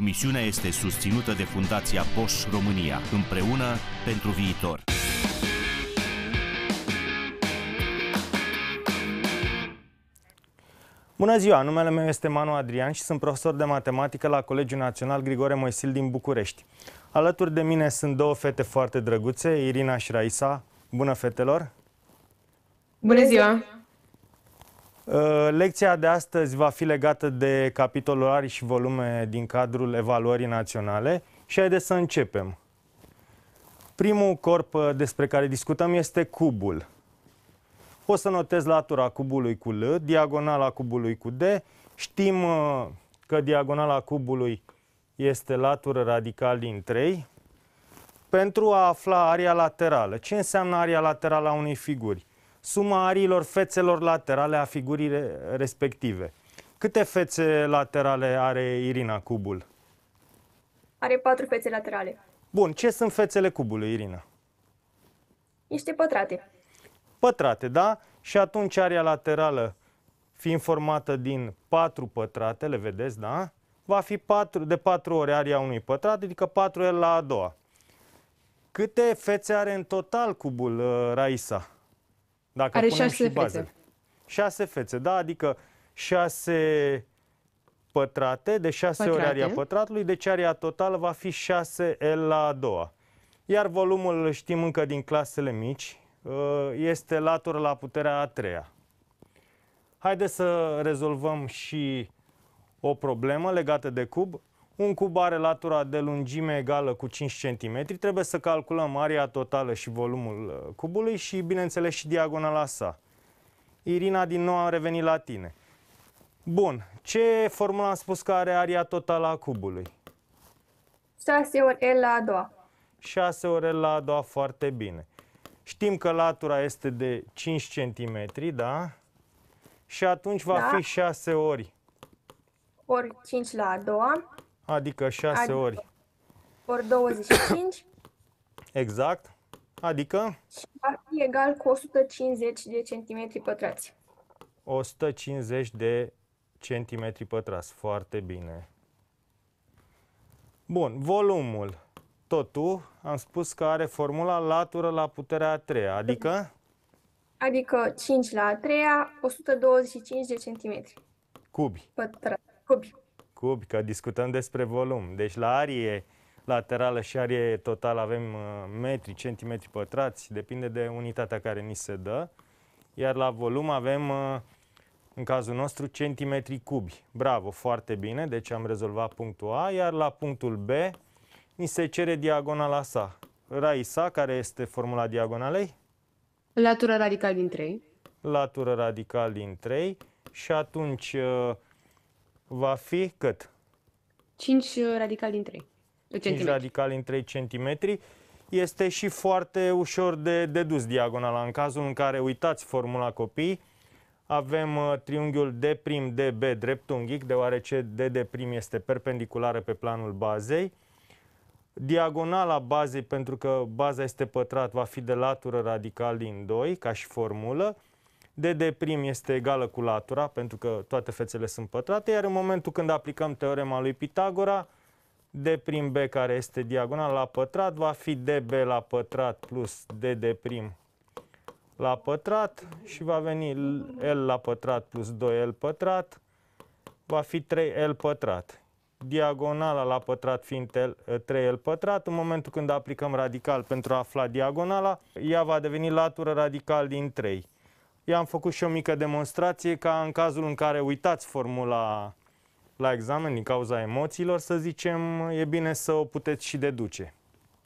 Emisiunea este susținută de Fundația Bosch România, împreună pentru viitor. Bună ziua, numele meu este Manu Adrian și sunt profesor de matematică la Colegiul Național Grigore Moisil din București. Alături de mine sunt două fete foarte drăguțe, Irina și Raisa. Bună fetelor! Bună ziua! Uh, lecția de astăzi va fi legată de capitolul ari și volume din cadrul evaluării naționale și haideți să începem. Primul corp uh, despre care discutăm este cubul. O să notez latura cubului cu L, diagonala cubului cu D. Știm uh, că diagonala cubului este latură radical din 3. Pentru a afla aria laterală, ce înseamnă aria laterală a unei figuri? suma ariilor fețelor laterale a figurii respective. Câte fețe laterale are Irina cubul? Are patru fețe laterale. Bun, ce sunt fețele cubului, Irina? Niște pătrate. Pătrate, da? Și atunci aria laterală, fiind formată din patru pătrate, le vedeți, da? Va fi patru, de patru ori aria unui pătrat, adică el la a doua. Câte fețe are în total cubul, uh, Raisa? Dacă Are punem șase și baze. fețe. Șase fețe, da, adică șase pătrate, de șase pătrate. ori aria pătratului, deci aria totală va fi 6L la a doua. Iar volumul știm încă din clasele mici, ă, este latură la puterea a treia. Haideți să rezolvăm și o problemă legată de cub. Un cub are latura de lungime egală cu 5 cm. Trebuie să calculăm aria totală și volumul uh, cubului și, bineînțeles, și diagonala sa. Irina, din nou a revenit la tine. Bun. Ce formulă am spus că are aria totală a cubului? 6 ori L la a doua. 6 ori L la a doua, foarte bine. Știm că latura este de 5 cm, da? Și atunci va da. fi 6 ori. Ori 5 la a doua adică 6 adică ori. Ori 25. Exact. Adică? Va fi egal cu 150 de centimetri pătrați. 150 de centimetri pătrați. Foarte bine. Bun, volumul. Totul am spus că are formula latură la puterea a treia, adică? Adică 5 la a treia, 125 de centimetri. Cubi. Pătrați. Cubi cubi, că discutăm despre volum. Deci la arie laterală și arie total avem uh, metri, centimetri pătrați, depinde de unitatea care ni se dă. Iar la volum avem, uh, în cazul nostru, centimetri cubi. Bravo, foarte bine, deci am rezolvat punctul A, iar la punctul B ni se cere diagonala sa. Raisa, care este formula diagonalei? Latura radical din 3. Latură radical din 3 și atunci uh, va fi cât? 5 uh, radical din 3 5 radical din 3 cm. Este și foarte ușor de dedus diagonala. În cazul în care uitați formula copii, avem uh, triunghiul D' DB dreptunghic, deoarece D' este perpendiculară pe planul bazei. Diagonala bazei, pentru că baza este pătrat, va fi de latură radical din 2, ca și formulă. D de prim este egală cu latura, pentru că toate fețele sunt pătrate, iar în momentul când aplicăm teorema lui Pitagora, de prim B care este diagonal la pătrat va fi DB la pătrat plus DD prim la pătrat și va veni L la pătrat plus 2L pătrat, va fi 3L pătrat. Diagonala la pătrat fiind 3L eh, pătrat, în momentul când aplicăm radical pentru a afla diagonala, ea va deveni latură radical din 3 i am făcut și o mică demonstrație ca în cazul în care uitați formula la examen din cauza emoțiilor, să zicem, e bine să o puteți și deduce.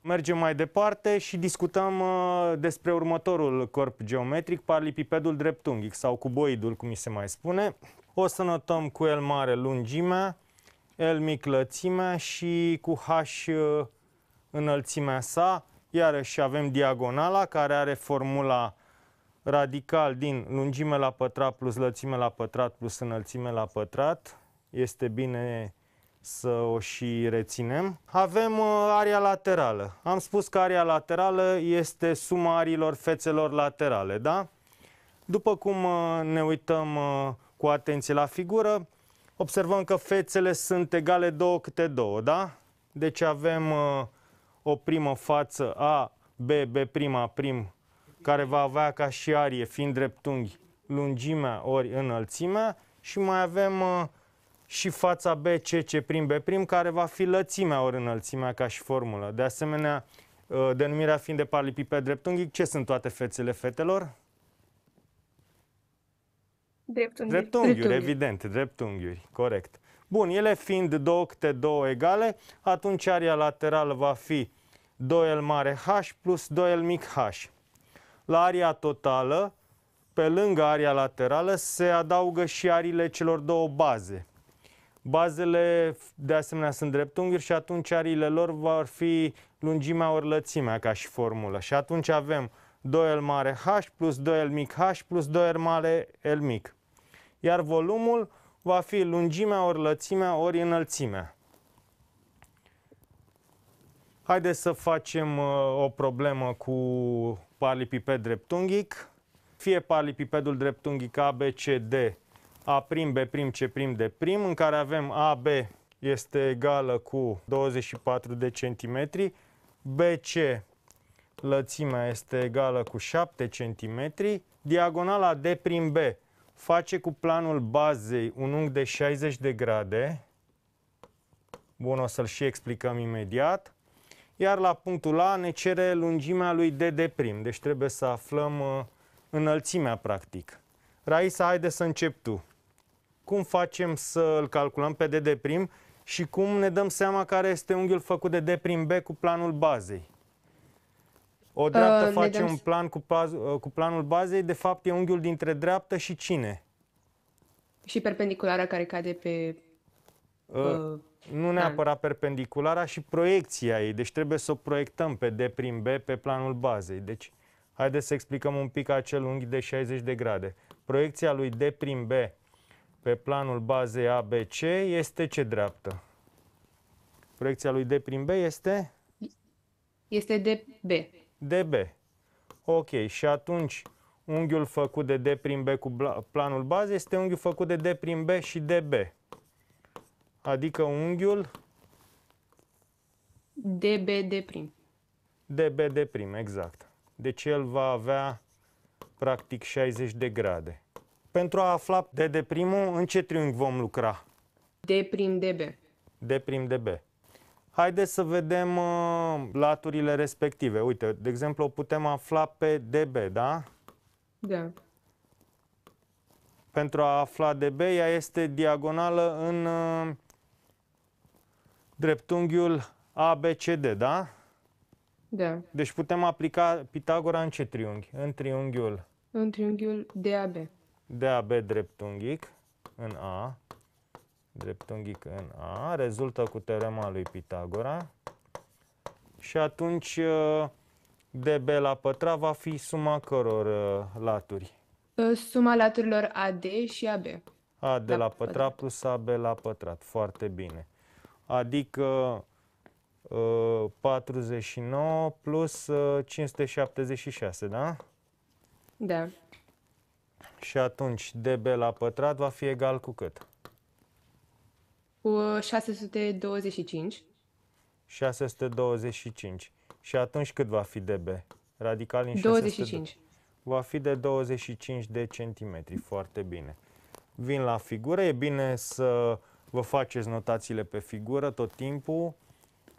Mergem mai departe și discutăm uh, despre următorul corp geometric, paralipipedul dreptunghic sau cuboidul, cum mi se mai spune. O să notăm cu el mare lungimea, el mic lățimea și cu H uh, înălțimea sa. Iarăși avem diagonala care are formula radical din lungime la pătrat plus lățime la pătrat plus înălțime la pătrat. Este bine să o și reținem. Avem uh, area laterală. Am spus că area laterală este suma arilor fețelor laterale, da? După cum uh, ne uităm uh, cu atenție la figură, observăm că fețele sunt egale două câte două, da? Deci avem o primă față A, B, B' prima prim care va avea ca și arie, fiind dreptunghi, lungimea ori înălțimea și mai avem uh, și fața BCC prim B prim, care va fi lățimea ori înălțimea ca și formulă. De asemenea, uh, denumirea fiind de paralipiped dreptunghic, ce sunt toate fețele fetelor? Dreptunghiuri. Dreptunghiuri, dreptunghiuri. evident, dreptunghiuri, corect. Bun, ele fiind două câte două egale, atunci aria laterală va fi 2L mare H plus 2L mic H. La aria totală, pe lângă aria laterală, se adaugă și arile celor două baze. Bazele, de asemenea, sunt dreptunghiuri și atunci ariile lor vor fi lungimea ori lățimea ca și formulă. Și atunci avem 2L mare H plus 2L mic H plus 2L mare L mic. Iar volumul va fi lungimea ori lățimea ori înălțimea. Haideți să facem uh, o problemă cu paralipiped dreptunghic, fie paralipipedul dreptunghic ABCD, A prim, B prim, C prim, D prim, în care avem AB este egală cu 24 de centimetri, BC lățimea este egală cu 7 cm, diagonala D prim B face cu planul bazei un unghi de 60 de grade, bun, o să-l și explicăm imediat, iar la punctul A ne cere lungimea lui D' prim, deci trebuie să aflăm uh, înălțimea practic. Raisa, haide să încep tu. Cum facem să îl calculăm pe D' prim și cum ne dăm seama care este unghiul făcut de D' prim B cu planul bazei? O dreaptă uh, face un plan cu, paz- uh, cu planul bazei, de fapt e unghiul dintre dreaptă și cine? Și perpendiculara care cade pe... Uh, uh nu da. neapărat da. perpendiculara și proiecția ei. Deci trebuie să o proiectăm pe D prin B pe planul bazei. Deci haideți să explicăm un pic acel unghi de 60 de grade. Proiecția lui D prin B pe planul bazei ABC este ce dreaptă? Proiecția lui D prin B este? Este DB. DB. Ok, și atunci unghiul făcut de D prin B cu planul bazei este unghiul făcut de D prin B și DB adică unghiul db de prim. db de prim, exact. Deci el va avea practic 60 de grade. Pentru a afla de primul, în ce triunghi vom lucra? D prim DB. D prim DB. Haideți să vedem uh, laturile respective. Uite, de exemplu, o putem afla pe DB, da? Da. Pentru a afla DB, ea este diagonală în uh, dreptunghiul ABCD, da? Da. Deci putem aplica Pitagora în ce triunghi? În triunghiul... În triunghiul DAB. DAB dreptunghic în A, dreptunghic în A, rezultă cu teorema lui Pitagora și atunci uh, DB la pătrat va fi suma căror uh, laturi? Uh, suma laturilor AD și AB. AD la, la pătrat, pătrat plus AB la pătrat. Foarte bine adică 49 uh, plus 576, uh, da? Da. Și atunci dB la pătrat va fi egal cu cât? Cu 625. Uh, 625. Și atunci cât va fi dB? Radical în 25. 600... Va fi de 25 de centimetri. Foarte bine. Vin la figură. E bine să Vă faceți notațiile pe figură tot timpul,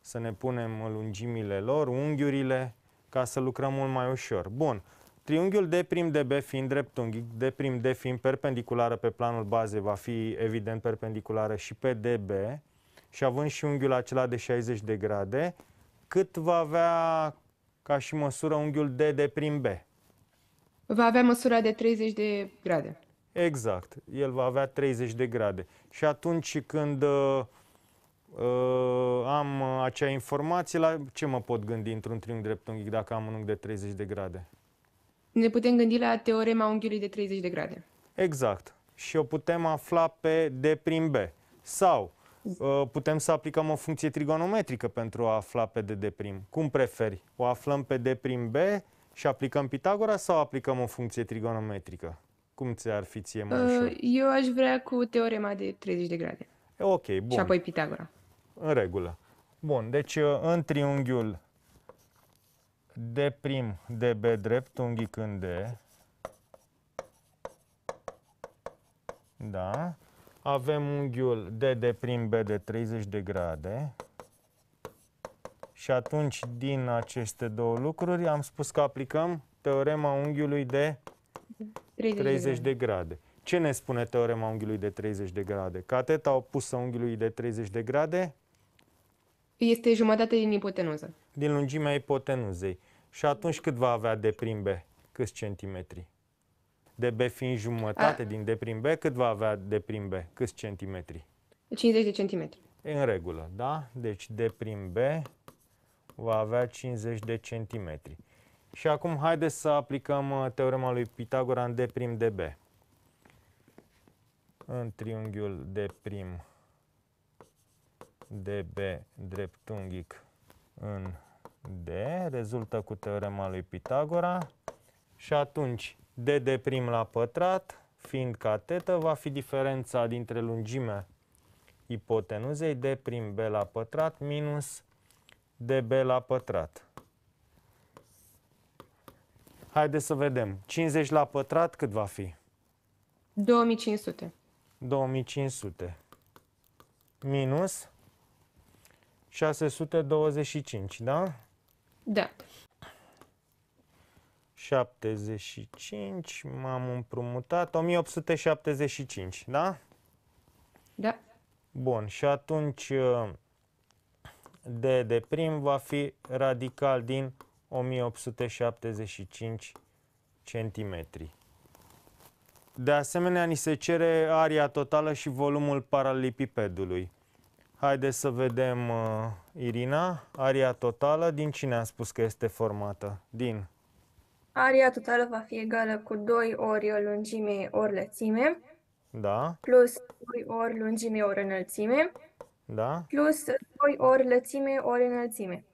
să ne punem lungimile lor, unghiurile, ca să lucrăm mult mai ușor. Bun. Triunghiul D' de B fiind dreptunghic, D' de fiind perpendiculară pe planul bazei, va fi evident perpendiculară și pe DB și având și unghiul acela de 60 de grade, cât va avea ca și măsură unghiul D' prim B? Va avea măsura de 30 de grade. Exact. El va avea 30 de grade. Și atunci când uh, uh, am uh, acea informație, la ce mă pot gândi într-un triunghi dreptunghic dacă am un unghi de 30 de grade? Ne putem gândi la teorema unghiului de 30 de grade. Exact. Și o putem afla pe D prin B. Sau uh, putem să aplicăm o funcție trigonometrică pentru a afla pe D de prim. Cum preferi? O aflăm pe D prim B și aplicăm Pitagora sau aplicăm o funcție trigonometrică? Cum ți-ar fi ție mai uh, ușor? Eu aș vrea cu teorema de 30 de grade. Ok, bun. Și apoi Pitagora. În regulă. Bun, deci uh, în triunghiul D' de B drept, unghii când D, da, avem unghiul D' D' B de 30 de grade și atunci din aceste două lucruri am spus că aplicăm teorema unghiului de 30, 30 de grade. Ce ne spune teorema unghiului de 30 de grade? Cateta opusă unghiului de 30 de grade este jumătate din ipotenuză. Din lungimea ipotenuzei. Și atunci cât va avea de prim B? Câți centimetri? De B fiind jumătate A... din de prim B, cât va avea de prim B? Câți centimetri? 50 de centimetri. E în regulă, da? Deci de prim B va avea 50 de centimetri. Și acum haideți să aplicăm uh, teorema lui Pitagora în D' de B. În triunghiul D' de B dreptunghic în D rezultă cu teorema lui Pitagora și atunci D' de prim la pătrat fiind catetă va fi diferența dintre lungimea ipotenuzei D' B la pătrat minus DB la pătrat. Haideți să vedem. 50 la pătrat cât va fi? 2500. 2500. Minus 625, da? Da. 75, m-am împrumutat, 1875, da? Da. Bun, și atunci uh, D de prim va fi radical din 1875 cm. De asemenea, ni se cere aria totală și volumul paralipipedului. Haideți să vedem, uh, Irina, aria totală, din cine am spus că este formată? Din? Aria totală va fi egală cu 2 ori lungime ori lățime, da. plus 2 ori lungime ori înălțime, da. plus 2 ori lățime ori înălțime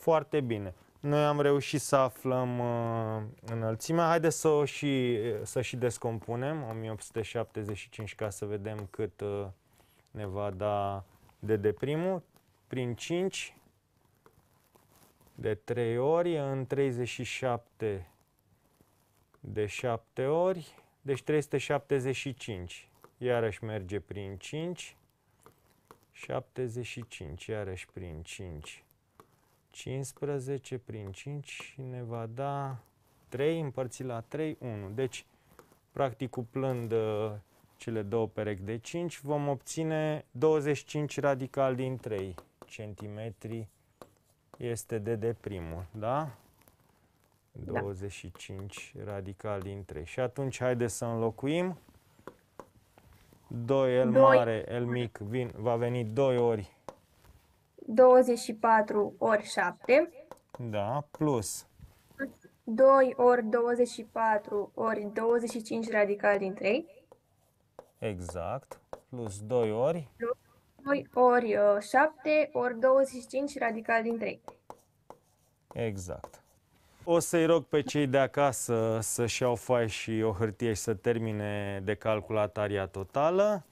foarte bine. Noi am reușit să aflăm uh, înălțimea, haideți să o și, să și descompunem, 1875, ca să vedem cât uh, ne va da de deprimul, prin 5 de 3 ori, în 37 de 7 ori, deci 375, iarăși merge prin 5, 75, iarăși prin 5, 15 prin 5 ne va da 3 împărțit la 3, 1. Deci, practic cuplând uh, cele două perechi de 5, vom obține 25 radical din 3 cm este de D primul, da? 25 da. radical din 3. Și atunci haide să înlocuim. 2 L 2. mare, L mic vin, va veni 2 ori 24 ori 7. Da, plus 2 ori 24 ori 25 radical din 3. Exact. Plus 2 ori? 2 ori 7 uh, ori 25 radical din 3. Exact. O să-i rog pe cei de acasă să-și iau foaie și o hârtie și să termine de calculat aria totală.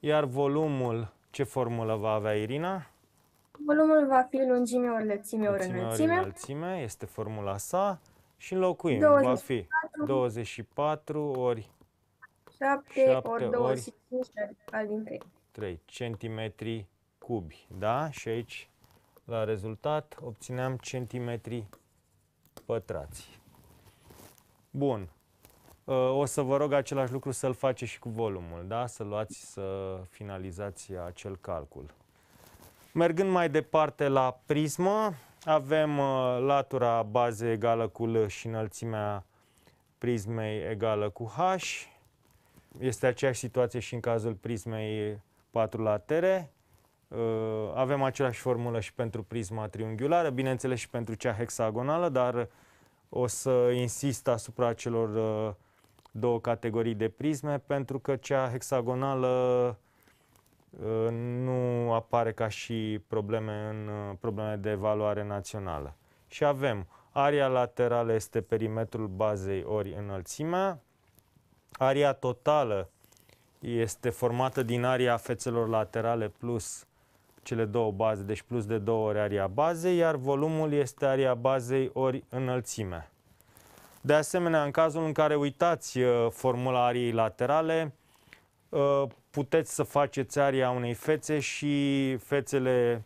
Iar volumul, ce formulă va avea Irina? Volumul va fi lungime ori lățime ori înălțime. Ori înălțime este formula sa și înlocuim. 24, va fi 24 ori 7, 7 ori 25 ori 3. 3 centimetri cubi, da? Și aici la rezultat obțineam centimetri pătrați. Bun. Ă, o să vă rog același lucru să-l faceți și cu volumul, da? Să luați, să finalizați acel calcul. Mergând mai departe la prismă, avem uh, latura baze egală cu L și înălțimea prismei egală cu H. Este aceeași situație și în cazul prismei patrulatere. Uh, avem aceeași formulă și pentru prisma triunghiulară, bineînțeles și pentru cea hexagonală, dar o să insist asupra celor uh, două categorii de prisme, pentru că cea hexagonală apare ca și probleme în uh, probleme de evaluare națională. Și avem aria laterală este perimetrul bazei ori înălțimea, aria totală este formată din aria fețelor laterale plus cele două baze, deci plus de două ori aria bazei, iar volumul este aria bazei ori înălțimea. De asemenea, în cazul în care uitați uh, formula ariei laterale, uh, puteți să faceți aria unei fețe și fețele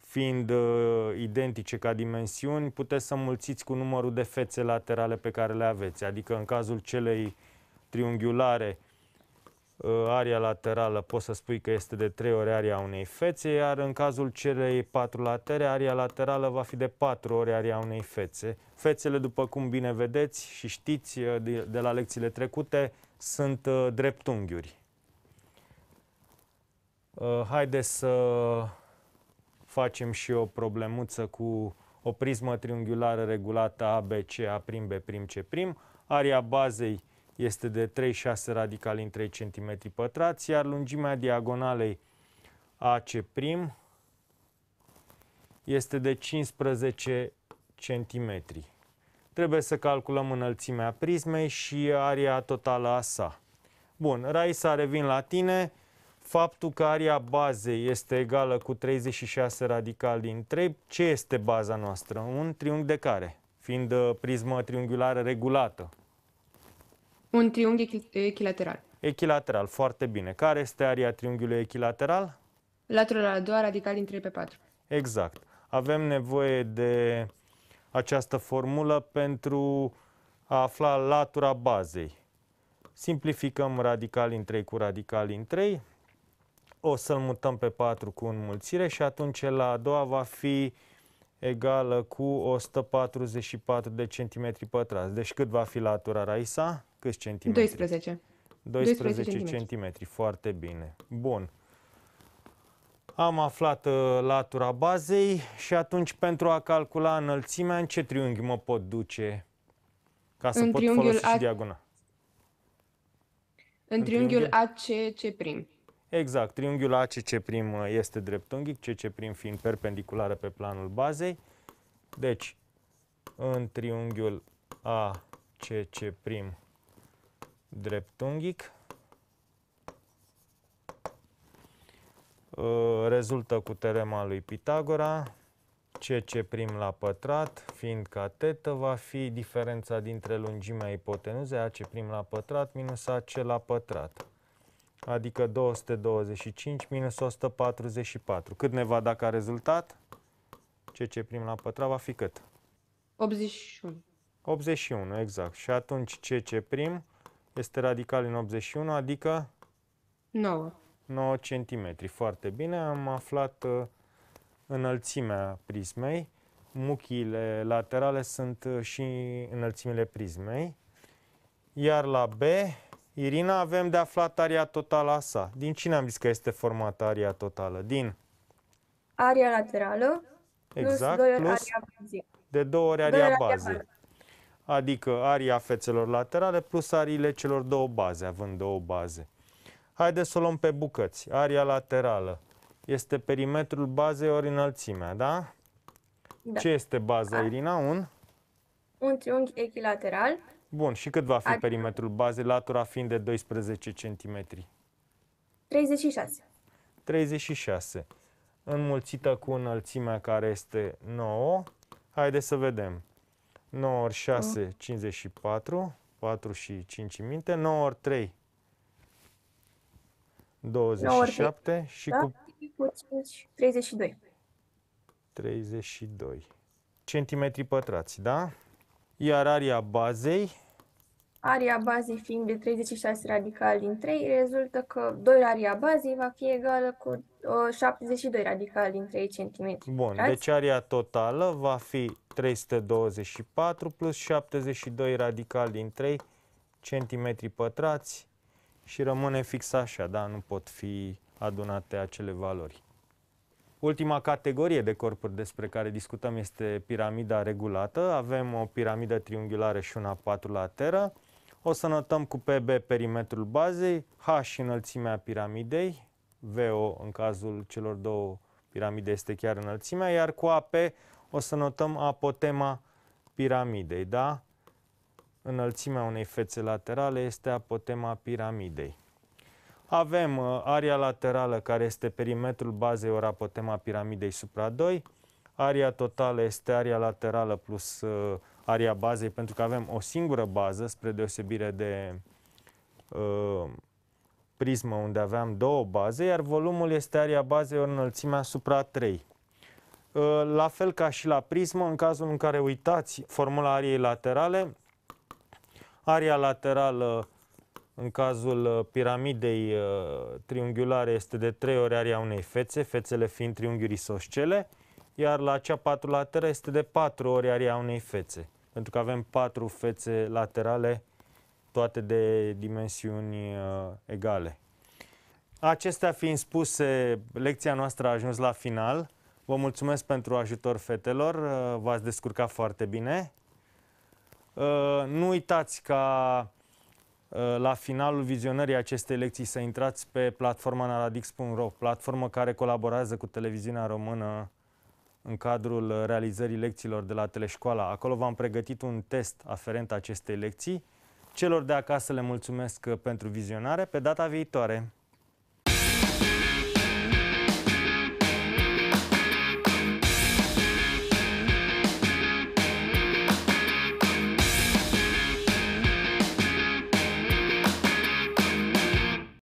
fiind uh, identice ca dimensiuni, puteți să mulțiți cu numărul de fețe laterale pe care le aveți. Adică în cazul celei triunghiulare, uh, aria laterală poți să spui că este de 3 ori aria unei fețe, iar în cazul celei patru latere, aria laterală va fi de 4 ori aria unei fețe. Fețele, după cum bine vedeți și știți uh, de, de la lecțiile trecute, sunt uh, dreptunghiuri. Uh, haide să facem și o problemuță cu o prismă triunghiulară regulată ABC A prim B prim C prim. Aria bazei este de 36 radicali în 3 cm pătrați, iar lungimea diagonalei AC prim este de 15 cm. Trebuie să calculăm înălțimea prismei și aria totală a sa. Bun, Raisa, revin la tine faptul că area bazei este egală cu 36 radical din 3, ce este baza noastră? Un triunghi de care? Fiind uh, prismă triunghiulară regulată. Un triunghi echilateral. Echilateral, foarte bine. Care este area triunghiului echilateral? Latura a doua radical din 3 pe 4. Exact. Avem nevoie de această formulă pentru a afla latura bazei. Simplificăm radical din 3 cu radical din 3, o să-l mutăm pe 4 cu înmulțire și atunci la a doua va fi egală cu 144 de centimetri pătrați. Deci cât va fi latura Raisa? Câți centimetri? 12. 12, 12 centimetri. Foarte bine. Bun. Am aflat uh, latura bazei și atunci pentru a calcula înălțimea, în ce triunghi mă pot duce ca să în pot folosi a... și diagonal? În, în triunghiul, triunghiul ACC prim. Exact, triunghiul ACC prim uh, este dreptunghic, CC prim fiind perpendiculară pe planul bazei. Deci, în triunghiul ACC prim dreptunghic, uh, rezultă cu teorema lui Pitagora, CC prim la pătrat, fiind ca tetă, va fi diferența dintre lungimea ipotenuzei AC prim la pătrat minus AC la pătrat adică 225 minus 144. Cât ne va da ca rezultat? CC prim la pătrat va fi cât? 81. 81, exact. Și atunci CC prim este radical în 81, adică 9. 9 cm. Foarte bine, am aflat uh, înălțimea prismei. Muchiile laterale sunt uh, și înălțimile prismei. Iar la B Irina, avem de aflat aria totală a sa. Din cine am zis că este formată aria totală? Din? Aria laterală exact, plus, plus aria bazei. de două ori aria bazei. Adică aria fețelor laterale plus ariile celor două baze, având două baze. Haideți să o luăm pe bucăți. Aria laterală este perimetrul bazei ori înălțimea, da? da. Ce este baza, Irina? Un? Un triunghi echilateral Bun, și cât va fi Ar... perimetrul bazei, latura fiind de 12 cm? 36. 36. Înmulțită cu înălțimea care este 9. Haideți să vedem. 9 ori 6, 54. 4 și 5 minte. 9 ori 3, 27 ori și da? cu... 32. 32 centimetri pătrați, da? iar aria bazei Aria bazei fiind de 36 radical din 3, rezultă că 2 aria bazei va fi egală cu 72 radical din 3 cm. Bun, Rați? deci aria totală va fi 324 plus 72 radical din 3 cm pătrați și rămâne fix așa, da? Nu pot fi adunate acele valori. Ultima categorie de corpuri despre care discutăm este piramida regulată. Avem o piramidă triunghiulară și una patrulateră. O să notăm cu PB perimetrul bazei, H înălțimea piramidei, VO în cazul celor două piramide este chiar înălțimea, iar cu AP o să notăm apotema piramidei, da? Înălțimea unei fețe laterale este apotema piramidei. Avem uh, aria laterală care este perimetrul bazei ora apotema piramidei supra 2, aria totală este aria laterală plus uh, aria bazei pentru că avem o singură bază spre deosebire de uh, prismă unde aveam două baze, iar volumul este aria bazei ori înălțimea supra 3. Uh, la fel ca și la prismă, în cazul în care uitați formula ariei laterale, aria laterală în cazul uh, piramidei uh, triunghiulare este de 3 ori area unei fețe, fețele fiind triunghiuri isoscele, iar la cea patru lateră este de 4 ori area unei fețe, pentru că avem 4 fețe laterale, toate de dimensiuni uh, egale. Acestea fiind spuse, lecția noastră a ajuns la final. Vă mulțumesc pentru ajutor fetelor, v-ați descurcat foarte bine. Nu uitați ca Uh, la finalul vizionării acestei lecții să intrați pe platforma naradix.ro, platformă care colaborează cu televiziunea română în cadrul realizării lecțiilor de la teleșcoala. Acolo v-am pregătit un test aferent acestei lecții. Celor de acasă le mulțumesc uh, pentru vizionare. Pe data viitoare!